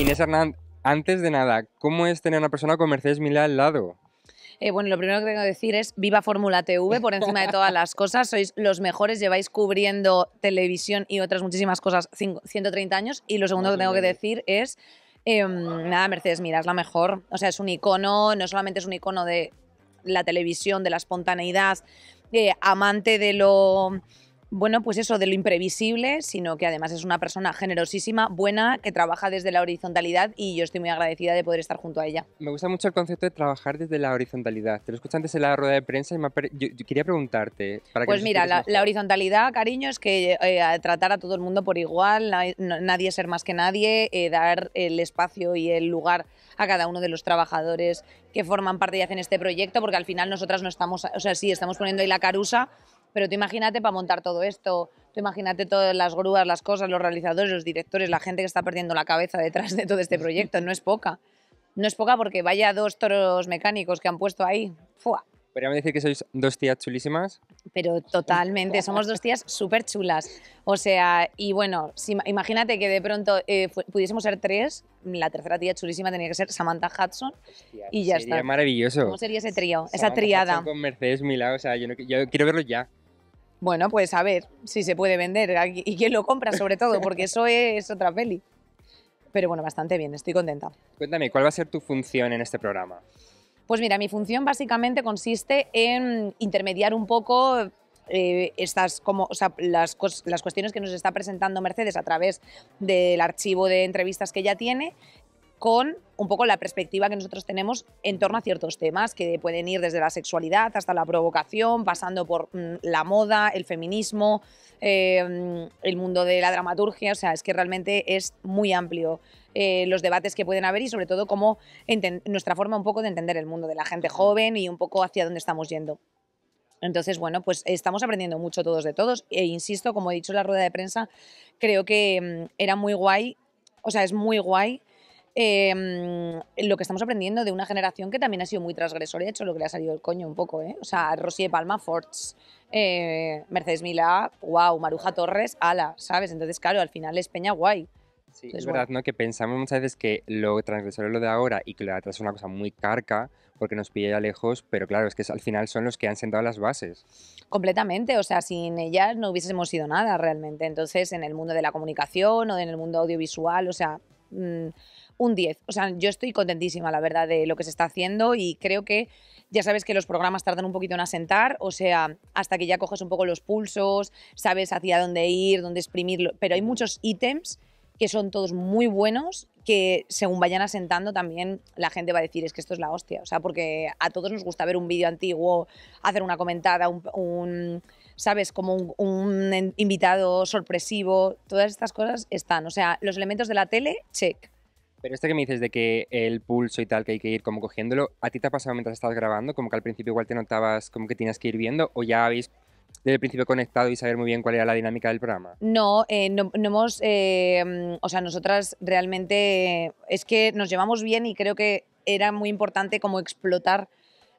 Inés Hernández, antes de nada, ¿cómo es tener a una persona con Mercedes Milá al lado? Eh, bueno, lo primero que tengo que decir es viva Fórmula TV por encima de todas las cosas. Sois los mejores, lleváis cubriendo televisión y otras muchísimas cosas 130 años. Y lo segundo que tengo que decir es, em, nada, Mercedes, mira, es la mejor. O sea, es un icono, no solamente es un icono de la televisión, de la espontaneidad, eh, amante de lo bueno, pues eso, de lo imprevisible, sino que además es una persona generosísima, buena, que trabaja desde la horizontalidad y yo estoy muy agradecida de poder estar junto a ella. Me gusta mucho el concepto de trabajar desde la horizontalidad. Te lo escuché antes en la rueda de prensa y me quería preguntarte. pues mira, la, horizontalidad, cariño, es que eh, tratar a todo el mundo por igual, nadie ser más que nadie, eh, dar el espacio y el lugar a cada uno de los trabajadores que forman parte y hacen este proyecto, porque al final nosotras no estamos, o sea, sí, estamos poniendo ahí la carusa, pero tú imagínate para montar todo esto, tú imagínate todas las grúas, las cosas, los realizadores, los directores, la gente que está perdiendo la cabeza detrás de todo este proyecto, no es poca. No es poca porque vaya dos toros mecánicos que han puesto ahí. ¡Fua! me decir que sois dos tías chulísimas. Pero totalmente, somos dos tías súper chulas. O sea, y bueno, si, imagínate que de pronto eh, pudiésemos ser tres, la tercera tía chulísima tenía que ser Samantha Hudson y ya está. Sería maravilloso. ¿Cómo sería ese trío? esa triada. con Mercedes Mila, o sea, yo quiero verlo ya. Bueno, pues a ver si se puede vender y quién lo compra sobre todo, porque eso es otra peli. Pero bueno, bastante bien, estoy contenta. Cuéntame, ¿cuál va a ser tu función en este programa? Pues mira, mi función básicamente consiste en intermediar un poco eh, estas como, o sea, las, las, cuestiones que nos está presentando Mercedes a través del archivo de entrevistas que ya tiene con un poco la perspectiva que nosotros tenemos en torno a ciertos temas que pueden ir desde la sexualidad hasta la provocación, pasando por mm, la moda, el feminismo, em, el mundo de la dramaturgia, o sea, es que realmente es muy amplio. Eh, los debates que pueden haber y sobre todo cómo nuestra forma un poco de entender el mundo de la gente joven y un poco hacia dónde estamos yendo. Entonces, bueno, pues estamos aprendiendo mucho todos de todos e insisto, como he dicho en la rueda de prensa, creo que mm, era muy guay, o sea, es muy guay Em, lo que estamos aprendiendo de una generación que también ha sido muy transgresora y hecho lo que le ha salido el coño un poco, ¿eh? O sea, Rosy de Palma, Forts, eh, Mercedes Milá, wow, Maruja Torres, ala, ¿sabes? Entonces, claro, al final es peña guay. es verdad, ¿no? Que pensamos muchas veces que lo transgresor es lo de ahora y que lo de atrás es una cosa muy carca porque nos pilla ya lejos, pero claro, es que al final son los que han sentado las bases. Completamente, o sea, sin ellas no hubiésemos sido nada realmente. Entonces, en el mundo de la comunicación o en el mundo audiovisual, o sea, Mm, un 10. O sea, yo estoy contentísima, la verdad, de lo que se está haciendo y creo que ya sabes que los programas tardan un poquito en asentar, o sea, hasta que ya coges un poco los pulsos, sabes hacia dónde ir, dónde exprimirlo, pero hay muchos ítems que son todos muy buenos, que según vayan asentando también la gente va a decir, es que esto es la hostia, o sea, porque a todos nos gusta ver un vídeo antiguo, hacer una comentada, un ¿sabes? Como un, invitado sorpresivo, todas estas cosas están. O sea, los elementos de la tele, check. Pero esto que me dices de que el pulso y tal, que hay que ir como cogiéndolo, ¿a ti te ha pasado mientras estabas grabando? Como que al principio igual te notabas como que tenías que ir viendo, o ya habéis desde el principio conectado y saber muy bien cuál era la dinámica del programa. No, eh, no, hemos, eh, o sea, nosotras realmente es que nos llevamos bien y creo que era muy importante como explotar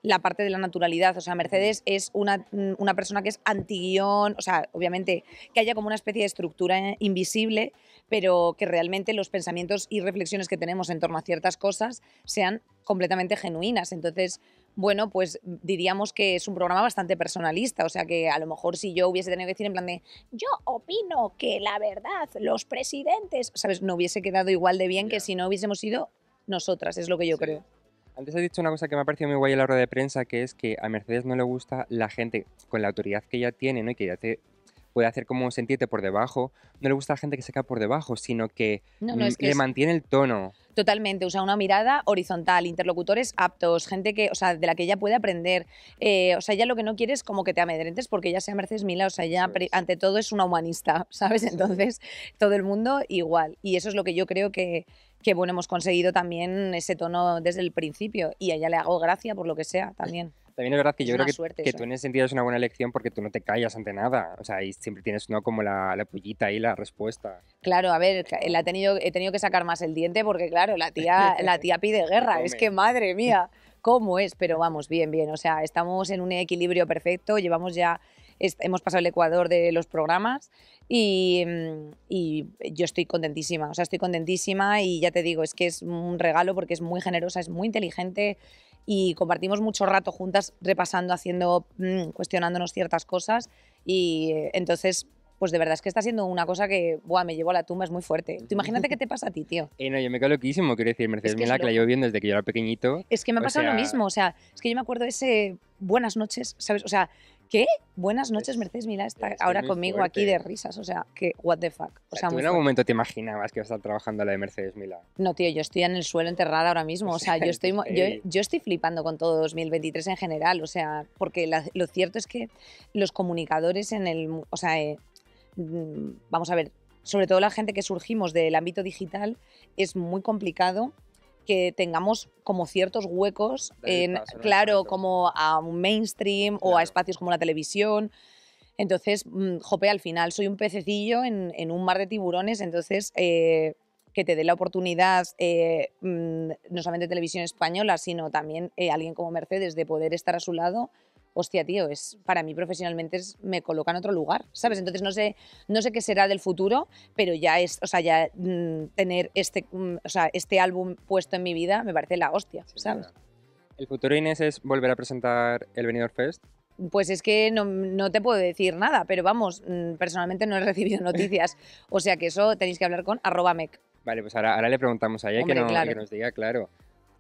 la parte de la naturalidad. O sea, Mercedes mm. es una, mm, una persona que es anti o sea, obviamente que haya como una especie de estructura eh, invisible, pero que realmente los pensamientos y reflexiones que tenemos en torno a ciertas cosas sean completamente genuinas. Entonces, bueno, pues diríamos que es un programa bastante personalista, o sea que a lo mejor si yo hubiese tenido que decir en plan de yo opino que la verdad, los presidentes, ¿sabes? No hubiese quedado igual de bien que si no hubiésemos sido nosotras, es lo que yo creo. Antes has dicho una cosa que me ha parecido muy guay en la rueda de prensa, que es que a Mercedes no le gusta la gente con la autoridad que ella tiene, ¿no? Y que ya te puede hacer como sentirte por debajo. No le gusta la gente que se cae por debajo, sino que, mm, le mantiene el tono. Totalmente, o sea, una mirada horizontal, interlocutores aptos, gente que, o sea, de la que ella puede aprender. Eh, o sea, ella lo que no quiere es como que te amedrentes porque ella sea Mercedes Mila, o sea, ella ante todo es una humanista, ¿sabes? Entonces, todo el mundo igual. Y eso es lo que yo creo que, que bueno, hemos conseguido también ese tono desde el principio y a ella le hago gracia por lo que sea también. También es verdad que yo creo que, que tú ¿eh? en ese sentido es una buena elección porque tú no te callas ante nada. O sea, ahí siempre tienes ¿no? como la, la pullita y la respuesta. Claro, a ver, he, tenido, que sacar más el diente porque, claro, la tía, la tía pide guerra. es que, madre mía, ¿cómo es? Pero vamos, bien, bien. O sea, estamos en un equilibrio perfecto. Llevamos ya hemos pasado el Ecuador de los programas mm, y, yo estoy contentísima, o sea, estoy contentísima y ya te digo, es que es un regalo porque es muy generosa, es muy inteligente y compartimos mucho rato juntas repasando, haciendo, mm, cuestionándonos ciertas cosas y eh, entonces pues de verdad es que está siendo una cosa que, me llevo a la tumba, es muy fuerte. Tú imagínate qué te pasa a ti, tío. Eh, no, yo me quedo loquísimo, quiero decir, Mercedes es que la llevo desde que yo era pequeñito. Es que me ha pasado lo mismo, o sea, es que yo me acuerdo ese buenas noches, ¿sabes? O sea, ¿Qué? Buenas noches, Mercedes Mila está ahora conmigo aquí de risas, o sea, que what the fuck. O sea, en algún momento te imaginabas que ibas a estar trabajando la de Mercedes Mila. No, tío, yo estoy en el suelo enterrada ahora mismo, o sea, yo estoy, yo, estoy flipando con todo 2023 en general, o sea, porque lo cierto es que los comunicadores en el, o sea, eh, mm, vamos a ver, sobre todo la gente que surgimos del ámbito digital, es muy complicado que tengamos como ciertos huecos, claro, como a un mainstream o a espacios como la televisión. Entonces, mm, jope, al final soy un pececillo en, un mar de tiburones, entonces eh, que te dé la oportunidad, eh, mm, no solamente televisión española, sino también eh, alguien como Mercedes, de poder estar a su lado, hostia, tío, es, para mí profesionalmente me coloca en otro lugar, ¿sabes? Entonces no sé, no sé qué será del futuro, pero ya es, o sea, ya mm, tener este, mm, este álbum puesto en mi vida me parece la hostia, ¿sabes? ¿El futuro Inés es volver a presentar el Benidorm Fest? Pues es que no, te puedo decir nada, pero vamos, mm, personalmente no he recibido noticias. O sea que eso tenéis que hablar con arroba mec. Vale, pues ahora, le preguntamos a ella que, nos diga, claro.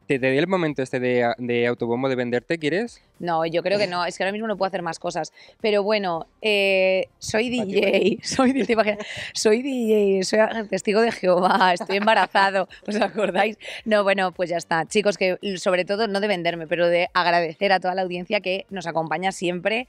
¿Te di el momento este de, autobombo de venderte, quieres? No, yo creo que no, es que ahora mismo no puedo hacer más cosas. Pero bueno, eh, soy DJ, soy, soy DJ, soy testigo de Jehová, estoy embarazado, ¿os acordáis? No, bueno, pues ya está. Chicos, que sobre todo no de venderme, pero de agradecer a toda la audiencia que nos acompaña siempre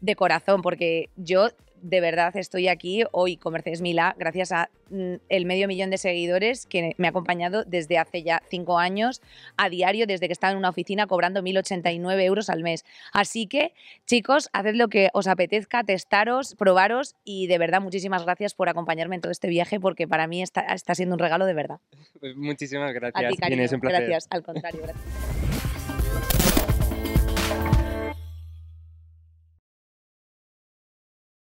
de corazón, porque yo de verdad estoy aquí hoy con Mercedes Mila gracias a mm, el medio millón de seguidores que me ha acompañado desde hace ya cinco años a diario desde que estaba en una oficina cobrando 1.089 euros al mes. Así que, chicos, haced lo que os apetezca, testaros, probaros y de verdad muchísimas gracias por acompañarme en todo este viaje porque para mí está, siendo un regalo de verdad. Pues muchísimas gracias. A ti, Gracias, al contrario. Gracias.